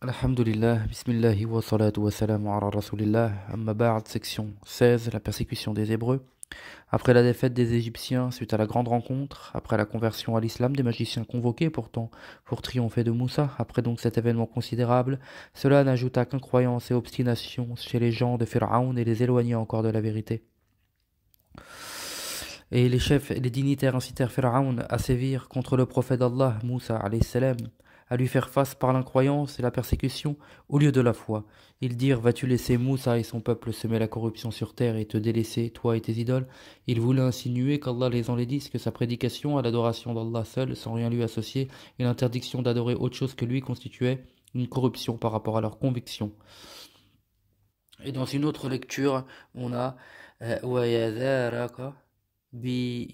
Alhamdulillah, bismillahi wa salatu wa salam ala rasulillah, amma section 16, la persécution des Hébreux. Après la défaite des Égyptiens suite à la grande rencontre, après la conversion à l'islam des magiciens convoqués pourtant pour triompher de Moussa, après donc cet événement considérable, cela n'ajouta qu'incroyance et obstination chez les gens de Pharaon et les éloigna encore de la vérité. Et les chefs et les dignitaires incitèrent Pharaon à sévir contre le prophète d'Allah, Moussa alayhi salam, à lui faire face par l'incroyance et la persécution au lieu de la foi. Ils dirent Vas-tu laisser Moussa et son peuple semer la corruption sur terre et te délaisser, toi et tes idoles Ils voulaient insinuer qu'Allah les enlaidisse, que sa prédication à l'adoration d'Allah seul, sans rien lui associer, et l'interdiction d'adorer autre chose que lui constituait une corruption par rapport à leur conviction. Et dans une autre lecture, on a euh, bi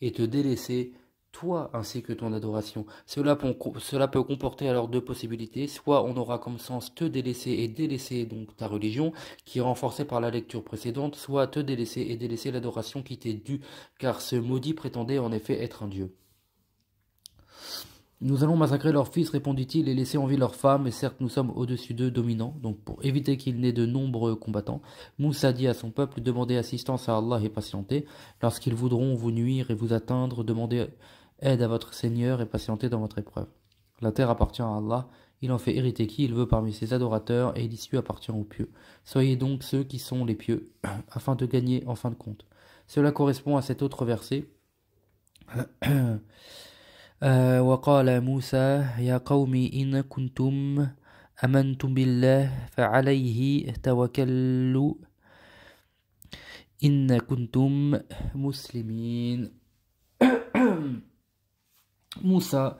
et te délaisser toi ainsi que ton adoration. Cela peut, comporter alors deux possibilités. Soit on aura comme sens te délaisser et délaisser donc ta religion, qui est renforcée par la lecture précédente, soit te délaisser et délaisser l'adoration qui t'est due, car ce maudit prétendait en effet être un dieu. Nous allons massacrer leurs fils, répondit-il, et laisser en vie leurs femmes, et certes nous sommes au-dessus d'eux dominants, donc pour éviter qu'il n'ait de nombreux combattants, Moussa dit à son peuple, demandez assistance à Allah et patientez, lorsqu'ils voudront vous nuire et vous atteindre, demandez Aide à votre Seigneur et patientez dans votre épreuve. La terre appartient à Allah, il en fait hériter qui il veut parmi ses adorateurs, et l'issue appartient aux pieux. Soyez donc ceux qui sont les pieux, afin de gagner en fin de compte. Cela correspond à cet autre verset. Euh, Moussa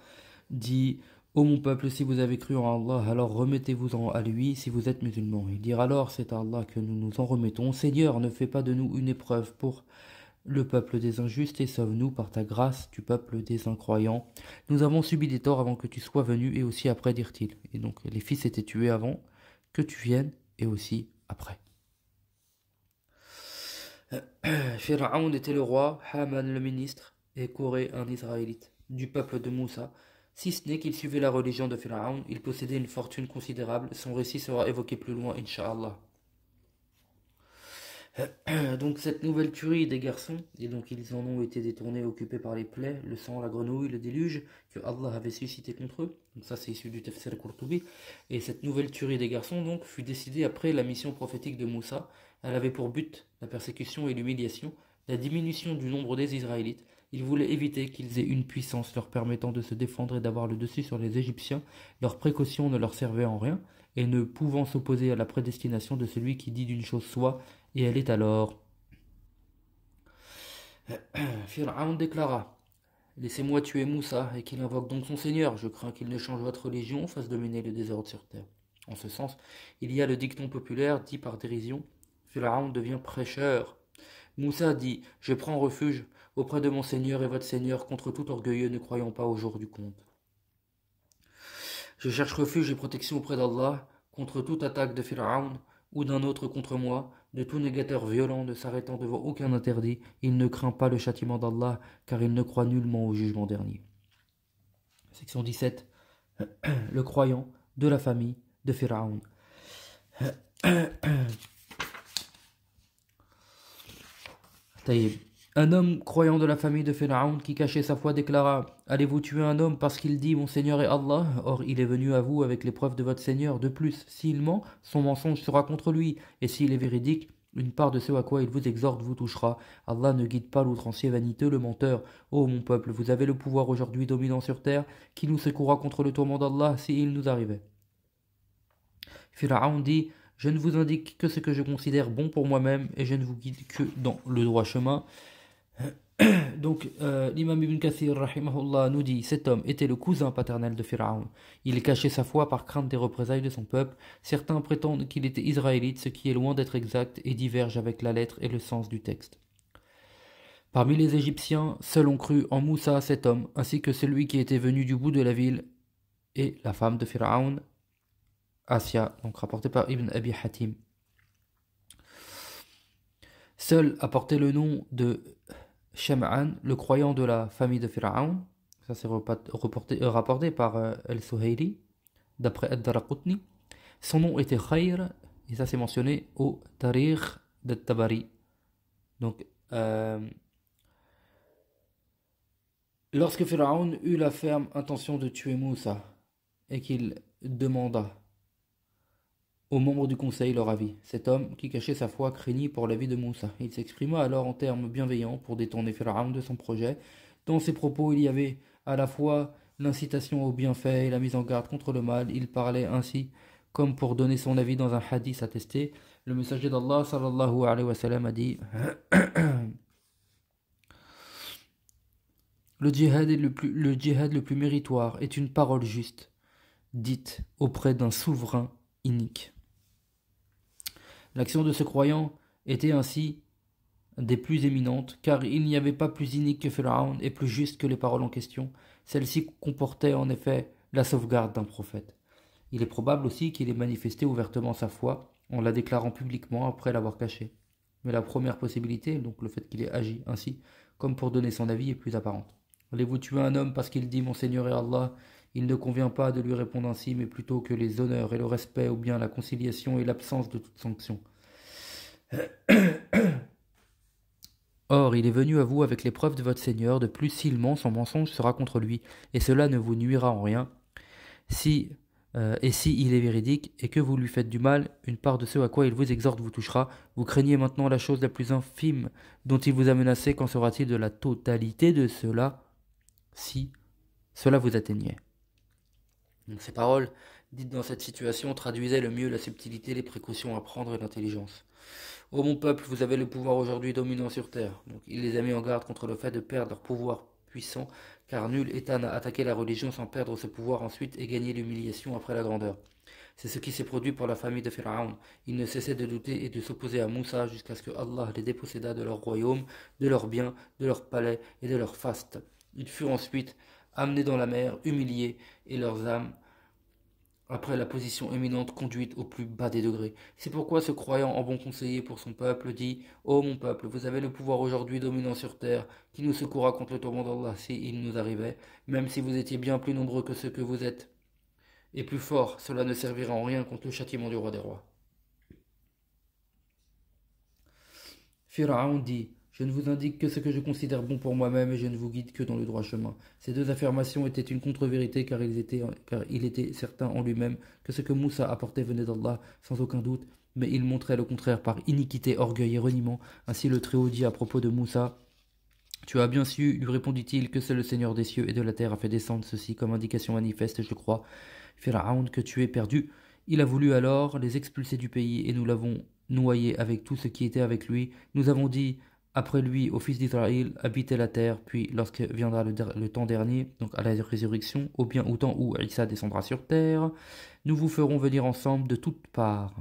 dit Ô mon peuple, si vous avez cru en Allah, alors remettez-vous à lui si vous êtes musulmans. Il dit alors c'est à Allah que nous nous en remettons. Seigneur, ne fais pas de nous une épreuve pour le peuple des injustes et sauve-nous par ta grâce du peuple des incroyants. Nous avons subi des torts avant que tu sois venu et aussi après, dirent-ils. Et donc les fils étaient tués avant que tu viennes et aussi après. Pharaon était le roi, Haman le ministre et Corée un israélite du peuple de Moussa, si ce n'est qu'il suivait la religion de Pharaon, il possédait une fortune considérable. Son récit sera évoqué plus loin, Inch'Allah. Donc cette nouvelle tuerie des garçons, et donc ils en ont été détournés, occupés par les plaies, le sang, la grenouille, le déluge que Allah avait suscité contre eux. Donc ça c'est issu du Tafsir Qurtubi. Et cette nouvelle tuerie des garçons donc fut décidée après la mission prophétique de Moussa. Elle avait pour but la persécution et l'humiliation, la diminution du nombre des Israélites, ils voulaient éviter qu'ils aient une puissance leur permettant de se défendre et d'avoir le dessus sur les Égyptiens. Leurs précautions ne leur servaient en rien, et ne pouvant s'opposer à la prédestination de celui qui dit d'une chose soit, et elle est alors. Pharaon déclara Laissez-moi tuer Moussa, et qu'il invoque donc son Seigneur. Je crains qu'il ne change votre religion, fasse dominer le désordre sur terre. En ce sens, il y a le dicton populaire dit par dérision Pharaon devient prêcheur. Moussa dit Je prends refuge auprès de mon Seigneur et votre Seigneur contre tout orgueilleux ne croyant pas au jour du compte. Je cherche refuge et protection auprès d'Allah contre toute attaque de Pharaon ou d'un autre contre moi, de tout négateur violent ne s'arrêtant devant aucun interdit, il ne craint pas le châtiment d'Allah car il ne croit nullement au jugement dernier. Section 17. Le croyant de la famille de Pharaon. Un homme croyant de la famille de Pharaon qui cachait sa foi déclara Allez-vous tuer un homme parce qu'il dit Mon Seigneur est Allah Or il est venu à vous avec l'épreuve de votre Seigneur. De plus, s'il ment, son mensonge sera contre lui, et s'il est véridique, une part de ce à quoi il vous exhorte vous touchera. Allah ne guide pas l'outrancier vaniteux, le menteur. Ô mon peuple, vous avez le pouvoir aujourd'hui dominant sur terre, qui nous secourra contre le tourment d'Allah s'il nous arrivait. Pharaon dit Je ne vous indique que ce que je considère bon pour moi-même, et je ne vous guide que dans le droit chemin. Donc, euh, l'imam Ibn Kathir, rahimahullah, nous dit Cet homme était le cousin paternel de Pharaon. Il cachait sa foi par crainte des représailles de son peuple. Certains prétendent qu'il était israélite, ce qui est loin d'être exact et diverge avec la lettre et le sens du texte. Parmi les Égyptiens, seuls ont cru en Moussa, cet homme, ainsi que celui qui était venu du bout de la ville et la femme de Pharaon, Asia, donc rapporté par Ibn Abi Hatim. Seul apportait le nom de le croyant de la famille de Pharaon, ça s'est euh, rapporté par euh, el al d'après Ad-Daraqutni. Son nom était Khair et ça s'est mentionné au Tariq de Tabari. Donc, euh, lorsque Pharaon eut la ferme intention de tuer Moussa, et qu'il demanda aux membres du conseil leur avis. Cet homme, qui cachait sa foi, craignit pour la vie de Moussa. Il s'exprima alors en termes bienveillants pour détourner Pharaon de son projet. Dans ses propos, il y avait à la fois l'incitation au bienfait et la mise en garde contre le mal. Il parlait ainsi comme pour donner son avis dans un hadith attesté. Le messager d'Allah sallallahu alayhi wa sallam a dit Le djihad, le, le djihad le plus méritoire est une parole juste, dite auprès d'un souverain inique. L'action de ce croyant était ainsi des plus éminentes, car il n'y avait pas plus inique que Pharaon et plus juste que les paroles en question. Celles-ci comportaient en effet la sauvegarde d'un prophète. Il est probable aussi qu'il ait manifesté ouvertement sa foi en la déclarant publiquement après l'avoir cachée. Mais la première possibilité, donc le fait qu'il ait agi ainsi, comme pour donner son avis, est plus apparente. Allez-vous tuer un homme parce qu'il dit Monseigneur Seigneur et Allah il ne convient pas de lui répondre ainsi, mais plutôt que les honneurs et le respect, ou bien la conciliation et l'absence de toute sanction. Or, il est venu à vous avec preuves de votre Seigneur, de plus ment, son mensonge sera contre lui, et cela ne vous nuira en rien. Si, euh, et si il est véridique, et que vous lui faites du mal, une part de ce à quoi il vous exhorte vous touchera. Vous craignez maintenant la chose la plus infime dont il vous a menacé, qu'en sera-t-il de la totalité de cela, si cela vous atteignait ces paroles, dites dans cette situation, traduisaient le mieux la subtilité, les précautions à prendre et l'intelligence. Ô mon peuple, vous avez le pouvoir aujourd'hui dominant sur terre. Donc il les a mis en garde contre le fait de perdre leur pouvoir puissant, car nul État n'a attaqué la religion sans perdre ce pouvoir ensuite et gagner l'humiliation après la grandeur. C'est ce qui s'est produit pour la famille de Pharaon. Ils ne cessaient de douter et de s'opposer à Moussa jusqu'à ce que Allah les dépossédât de leur royaume, de leurs biens, de leurs palais et de leurs fastes. Ils furent ensuite amenés dans la mer, humiliés, et leurs âmes, après la position éminente, conduites au plus bas des degrés. C'est pourquoi ce croyant en bon conseiller pour son peuple dit Ô oh mon peuple, vous avez le pouvoir aujourd'hui dominant sur terre, qui nous secourra contre le tourment d'Allah si il nous arrivait, même si vous étiez bien plus nombreux que ceux que vous êtes. Et plus forts, cela ne servira en rien contre le châtiment du roi des rois. Pharaon dit je ne vous indique que ce que je considère bon pour moi-même et je ne vous guide que dans le droit chemin. Ces deux affirmations étaient une contre-vérité car, il était certain en lui-même que ce que Moussa apportait venait d'Allah sans aucun doute, mais il montrait le contraire par iniquité, orgueil et reniement. Ainsi le Très-Haut dit à propos de Moussa tu as bien su, lui répondit-il, que c'est le Seigneur des cieux et de la terre a fait descendre ceci comme indication manifeste, je crois, Pharaon, que tu es perdu. Il a voulu alors les expulser du pays et nous l'avons noyé avec tout ce qui était avec lui. Nous avons dit après lui, au fils d'Israël, habitez la terre, puis lorsque viendra le, temps dernier, donc à la résurrection, ou bien au temps où Isa descendra sur terre, nous vous ferons venir ensemble de toutes parts.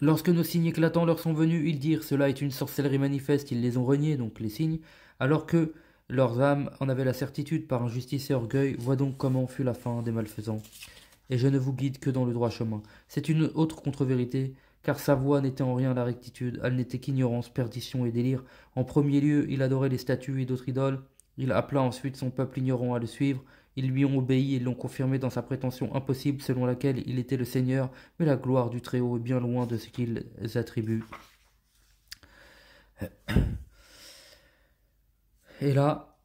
Lorsque nos signes éclatants leur sont venus, ils dirent Cela est une sorcellerie manifeste, ils les ont reniés, donc les signes, alors que leurs âmes en avaient la certitude par injustice et orgueil. Vois donc comment fut la fin des malfaisants. Et je ne vous guide que dans le droit chemin. C'est une autre contre-vérité car sa voix n'était en rien la rectitude, elle n'était qu'ignorance, perdition et délire. En premier lieu, il adorait les statues et d'autres idoles, il appela ensuite son peuple ignorant à le suivre, ils lui ont obéi et l'ont confirmé dans sa prétention impossible selon laquelle il était le Seigneur, mais la gloire du Très-Haut est bien loin de ce qu'ils attribuent. Et là,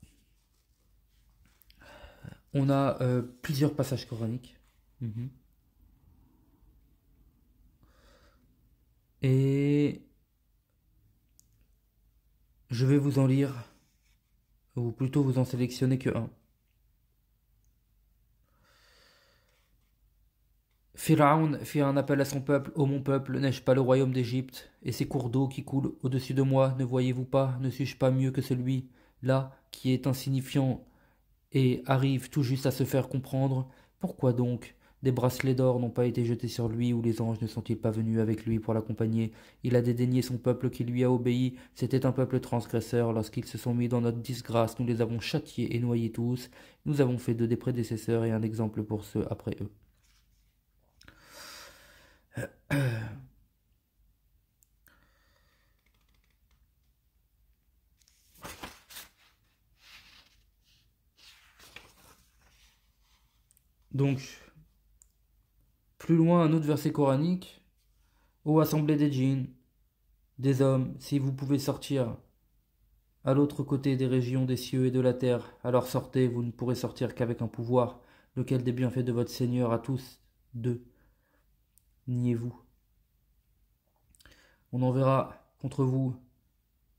on a euh, plusieurs passages coraniques. Mm-hmm. Et je vais vous en lire, ou plutôt vous en sélectionner qu'un. « un. Pharaon fit un appel à son peuple, Ô mon peuple, n'ai-je pas le royaume d'Égypte, et ces cours d'eau qui coulent au-dessus de moi, ne voyez-vous pas, ne suis-je pas mieux que celui-là qui est insignifiant et arrive tout juste à se faire comprendre Pourquoi donc des bracelets d'or n'ont pas été jetés sur lui, ou les anges ne sont-ils pas venus avec lui pour l'accompagner Il a dédaigné son peuple qui lui a obéi, c'était un peuple transgresseur, lorsqu'ils se sont mis dans notre disgrâce, nous les avons châtiés et noyés tous, nous avons fait de des prédécesseurs et un exemple pour ceux après eux. Donc, plus loin, un autre verset coranique. Ô assemblée des djinns, des hommes, si vous pouvez sortir à l'autre côté des régions des cieux et de la terre, alors sortez, vous ne pourrez sortir qu'avec un pouvoir, lequel des bienfaits de votre Seigneur à tous deux. Niez-vous. On enverra contre vous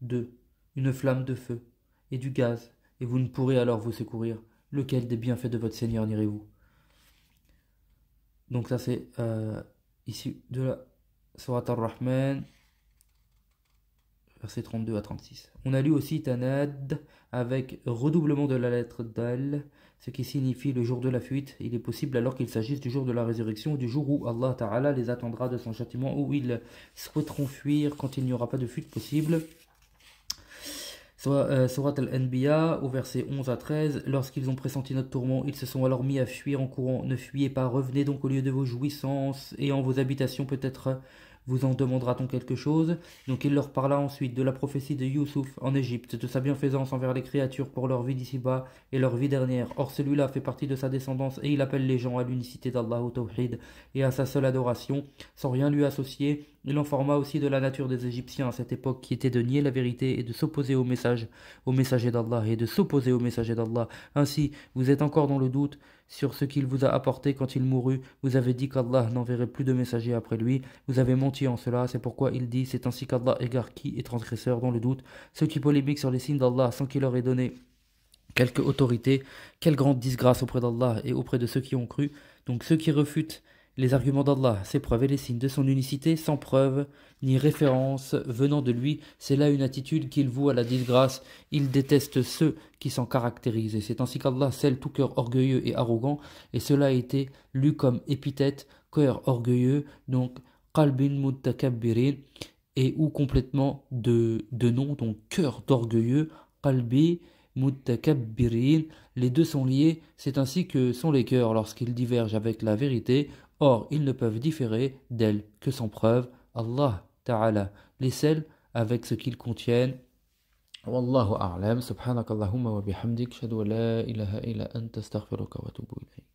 deux, une flamme de feu et du gaz, et vous ne pourrez alors vous secourir. Lequel des bienfaits de votre Seigneur n'irez-vous donc ça c'est euh, ici de la Surat rahman verset 32 à 36. On a lu aussi Tanad avec redoublement de la lettre Dal, ce qui signifie le jour de la fuite. Il est possible alors qu'il s'agisse du jour de la résurrection du jour où Allah Ta'ala les attendra de son châtiment, où ils souhaiteront fuir quand il n'y aura pas de fuite possible. Surat euh, al-Anbiya, au verset 11 à 13, lorsqu'ils ont pressenti notre tourment, ils se sont alors mis à fuir en courant. Ne fuyez pas, revenez donc au lieu de vos jouissances et en vos habitations, peut-être vous en demandera-t-on quelque chose. Donc il leur parla ensuite de la prophétie de Youssouf en Égypte, de sa bienfaisance envers les créatures pour leur vie d'ici-bas et leur vie dernière. Or celui-là fait partie de sa descendance et il appelle les gens à l'unicité d'Allah au Tawhid et à sa seule adoration, sans rien lui associer il forma aussi de la nature des Égyptiens à cette époque qui était de nier la vérité et de s'opposer au message, messager d'Allah et de s'opposer au messager d'Allah. Ainsi, vous êtes encore dans le doute sur ce qu'il vous a apporté quand il mourut. Vous avez dit qu'Allah n'enverrait plus de messager après lui. Vous avez menti en cela. C'est pourquoi il dit c'est ainsi qu'Allah égare qui est transgresseur dans le doute, ceux qui polémiquent sur les signes d'Allah sans qu'il leur ait donné quelque autorité. Quelle grande disgrâce auprès d'Allah et auprès de ceux qui ont cru. Donc ceux qui refutent les arguments d'Allah, ses preuves et les signes de son unicité sans preuve ni référence venant de lui, c'est là une attitude qu'il voue à la disgrâce. Il déteste ceux qui s'en caractérisent. c'est ainsi qu'Allah scelle tout cœur orgueilleux et arrogant, et cela a été lu comme épithète cœur orgueilleux, donc qalbin mutakabbirin, et ou complètement de, de nom, donc cœur d'orgueilleux, qalbi mutakabbirin. Les deux sont liés, c'est ainsi que sont les cœurs lorsqu'ils divergent avec la vérité Or, ils ne peuvent différer d'elle que sans preuve. Allah Ta'ala les scelle avec ce qu'ils contiennent. Wallahu a'lam. Subhanakallahumma wa bihamdik. Shadu la ilaha illa anta astaghfiruka wa atubu ilayk.